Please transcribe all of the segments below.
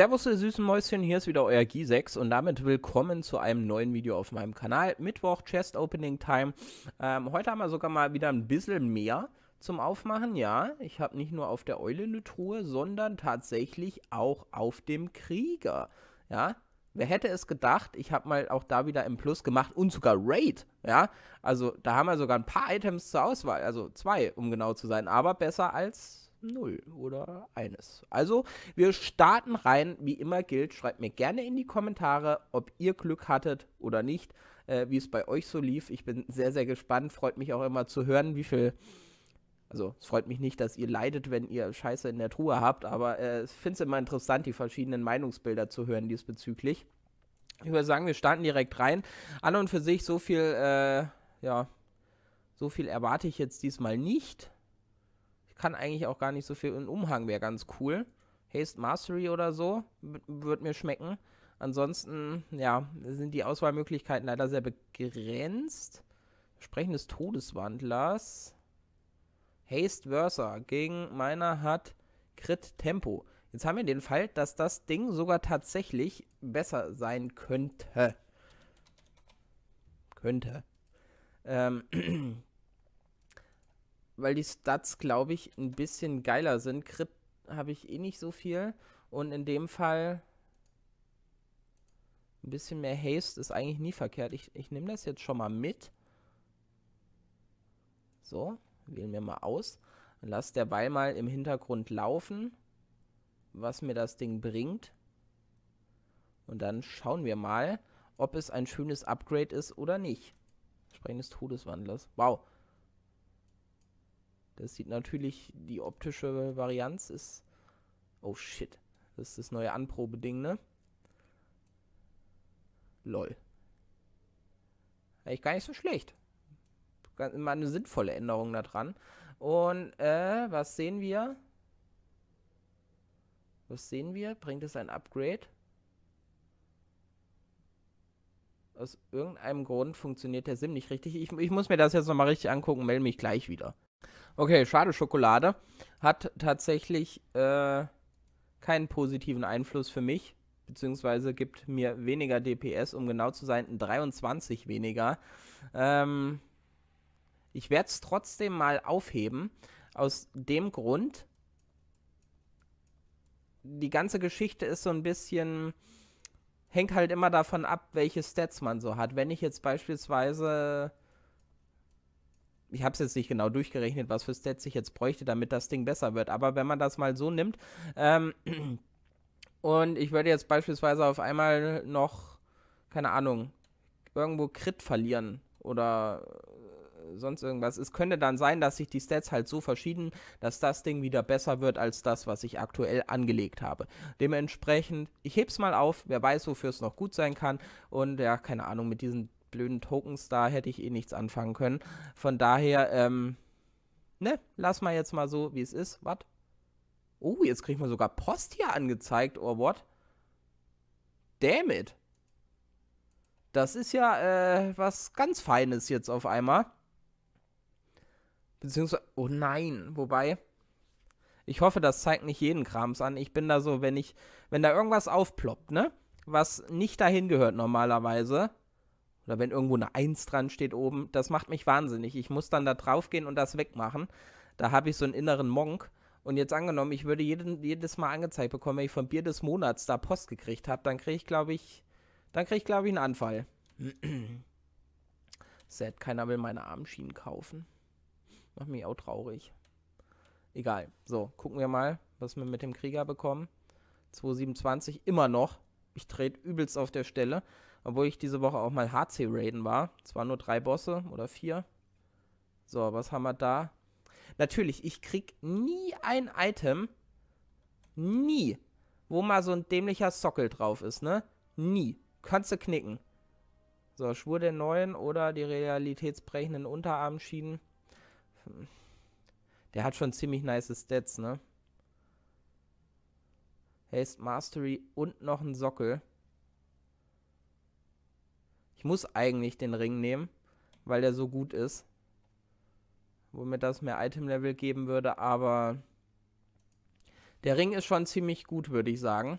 Servus ihr süßen Mäuschen, hier ist wieder euer G6 und damit willkommen zu einem neuen Video auf meinem Kanal. Mittwoch, Chest Opening Time. Ähm, heute haben wir sogar mal wieder ein bisschen mehr zum Aufmachen. Ja, ich habe nicht nur auf der Eule eine Truhe, sondern tatsächlich auch auf dem Krieger. Ja, Wer hätte es gedacht? Ich habe mal auch da wieder im Plus gemacht und sogar Raid. Ja, also da haben wir sogar ein paar Items zur Auswahl, also zwei, um genau zu sein, aber besser als null oder eines. Also, wir starten rein. Wie immer gilt, schreibt mir gerne in die Kommentare, ob ihr Glück hattet oder nicht, äh, wie es bei euch so lief. Ich bin sehr, sehr gespannt. Freut mich auch immer zu hören, wie viel. Also, es freut mich nicht, dass ihr leidet, wenn ihr Scheiße in der Truhe habt, aber äh, ich finde es immer interessant, die verschiedenen Meinungsbilder zu hören diesbezüglich. Ich würde sagen, wir starten direkt rein. An und für sich so viel, äh, ja, so viel erwarte ich jetzt diesmal nicht kann eigentlich auch gar nicht so viel. Ein Umhang wäre ganz cool. Haste Mastery oder so würde mir schmecken. Ansonsten, ja, sind die Auswahlmöglichkeiten leider sehr begrenzt. Sprechen des Todeswandlers. Haste Versa gegen meiner hat Crit Tempo. Jetzt haben wir den Fall, dass das Ding sogar tatsächlich besser sein könnte. Könnte. Ähm, weil die Stats, glaube ich, ein bisschen geiler sind. Crit habe ich eh nicht so viel. Und in dem Fall ein bisschen mehr Haste ist eigentlich nie verkehrt. Ich, ich nehme das jetzt schon mal mit. So, wählen wir mal aus. Und lass derweil mal im Hintergrund laufen, was mir das Ding bringt. Und dann schauen wir mal, ob es ein schönes Upgrade ist oder nicht. Sprechen des Todeswandlers. Wow, das sieht natürlich, die optische Varianz ist. Oh shit. Das ist das neue Anprobeding, ne? Lol. Eigentlich gar nicht so schlecht. Immer eine sinnvolle Änderung da dran. Und, äh, was sehen wir? Was sehen wir? Bringt es ein Upgrade? Aus irgendeinem Grund funktioniert der Sim nicht richtig. Ich, ich muss mir das jetzt nochmal richtig angucken, melde mich gleich wieder. Okay, schade, Schokolade hat tatsächlich äh, keinen positiven Einfluss für mich, beziehungsweise gibt mir weniger DPS, um genau zu sein, 23 weniger. Ähm, ich werde es trotzdem mal aufheben, aus dem Grund, die ganze Geschichte ist so ein bisschen, hängt halt immer davon ab, welche Stats man so hat. Wenn ich jetzt beispielsweise ich habe es jetzt nicht genau durchgerechnet, was für Stats ich jetzt bräuchte, damit das Ding besser wird. Aber wenn man das mal so nimmt, ähm, und ich würde jetzt beispielsweise auf einmal noch, keine Ahnung, irgendwo Crit verlieren oder äh, sonst irgendwas. Es könnte dann sein, dass sich die Stats halt so verschieden, dass das Ding wieder besser wird als das, was ich aktuell angelegt habe. Dementsprechend, ich heb's mal auf, wer weiß, wofür es noch gut sein kann. Und ja, keine Ahnung, mit diesen blöden Tokens, da hätte ich eh nichts anfangen können. Von daher, ähm, ne, lass mal jetzt mal so, wie es ist. Was? Oh, jetzt kriege ich mal sogar Post hier angezeigt, or oh, what? Damn it. Das ist ja äh, was ganz Feines jetzt auf einmal. Beziehungsweise, oh nein, wobei, ich hoffe, das zeigt nicht jeden Krams an. Ich bin da so, wenn ich, wenn da irgendwas aufploppt, ne? Was nicht dahin gehört normalerweise, oder wenn irgendwo eine Eins dran steht oben, das macht mich wahnsinnig. Ich muss dann da drauf gehen und das wegmachen. Da habe ich so einen inneren Monk. Und jetzt angenommen, ich würde jeden, jedes Mal angezeigt bekommen, wenn ich vom Bier des Monats da Post gekriegt habe, dann kriege ich, glaube ich, dann kriege ich, glaube ich, einen Anfall. Sad, keiner will meine Armschienen kaufen. Macht mich auch traurig. Egal. So, gucken wir mal, was wir mit dem Krieger bekommen. 227 immer noch. Ich trete übelst auf der Stelle. Obwohl ich diese Woche auch mal HC-Raiden war. Zwar nur drei Bosse oder vier. So, was haben wir da? Natürlich, ich krieg nie ein Item. Nie. Wo mal so ein dämlicher Sockel drauf ist, ne? Nie. Kannst du knicken. So, Schwur der Neuen oder die realitätsbrechenden Unterarmschienen. Hm. Der hat schon ziemlich nice Stats, ne? Haste Mastery und noch ein Sockel. Ich muss eigentlich den Ring nehmen, weil der so gut ist. Womit das mehr Item-Level geben würde, aber der Ring ist schon ziemlich gut, würde ich sagen.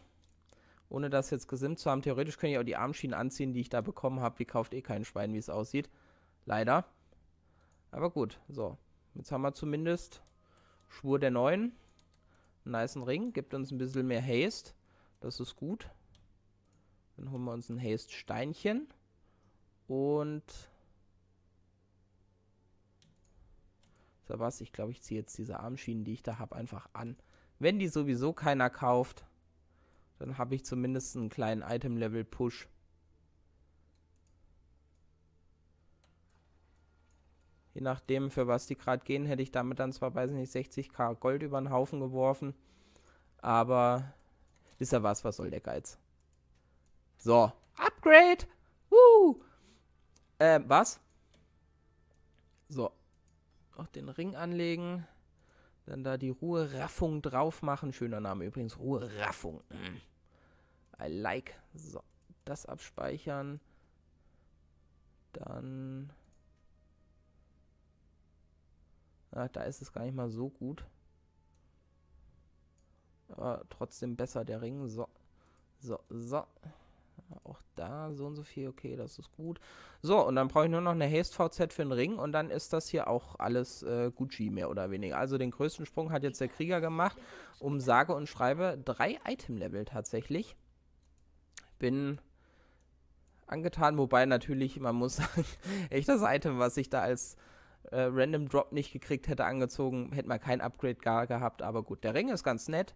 Ohne das jetzt gesimt zu haben. Theoretisch könnte ich auch die Armschienen anziehen, die ich da bekommen habe. Die kauft eh kein Schwein, wie es aussieht. Leider. Aber gut, so. Jetzt haben wir zumindest Schwur der Neuen. Einen niceen Ring. Gibt uns ein bisschen mehr Haste. Das ist gut. Dann holen wir uns ein Haste-Steinchen. Und so was, ich glaube, ich ziehe jetzt diese Armschienen, die ich da habe, einfach an. Wenn die sowieso keiner kauft, dann habe ich zumindest einen kleinen Item-Level-Push. Je nachdem, für was die gerade gehen, hätte ich damit dann zwar, weiß ich nicht, 60k Gold über den Haufen geworfen. Aber ist ja was, was soll der Geiz? So, Upgrade! Woo! Ähm, was? So. Noch den Ring anlegen. Dann da die Ruhe-Raffung drauf machen. Schöner Name übrigens. Ruhe-Raffung. Ruheraffung. Mm. I like. So. Das abspeichern. Dann. Ach, da ist es gar nicht mal so gut. Aber trotzdem besser der Ring. So. So, so. Auch da so und so viel, okay, das ist gut. So, und dann brauche ich nur noch eine Haste-VZ für den Ring und dann ist das hier auch alles äh, Gucci mehr oder weniger. Also den größten Sprung hat jetzt der Krieger gemacht, um sage und schreibe drei Item-Level tatsächlich. Bin angetan, wobei natürlich, man muss sagen, echt das Item, was ich da als äh, Random Drop nicht gekriegt hätte, angezogen, hätte man kein Upgrade gar gehabt. Aber gut, der Ring ist ganz nett,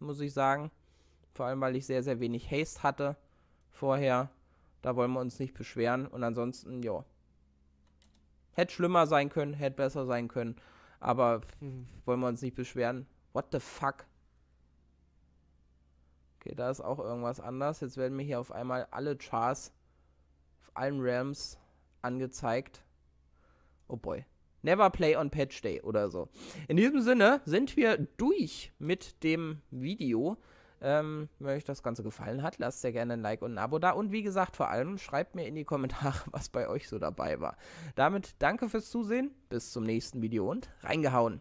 muss ich sagen. Vor allem, weil ich sehr, sehr wenig Haste hatte vorher. Da wollen wir uns nicht beschweren. Und ansonsten, ja. Hätte schlimmer sein können, hätte besser sein können. Aber mhm. wollen wir uns nicht beschweren. What the fuck? Okay, da ist auch irgendwas anders. Jetzt werden mir hier auf einmal alle Chars auf allen Realms angezeigt. Oh boy. Never play on Patch Day oder so. In diesem Sinne sind wir durch mit dem Video. Ähm, wenn euch das Ganze gefallen hat, lasst sehr gerne ein Like und ein Abo da. Und wie gesagt, vor allem schreibt mir in die Kommentare, was bei euch so dabei war. Damit danke fürs Zusehen, bis zum nächsten Video und reingehauen.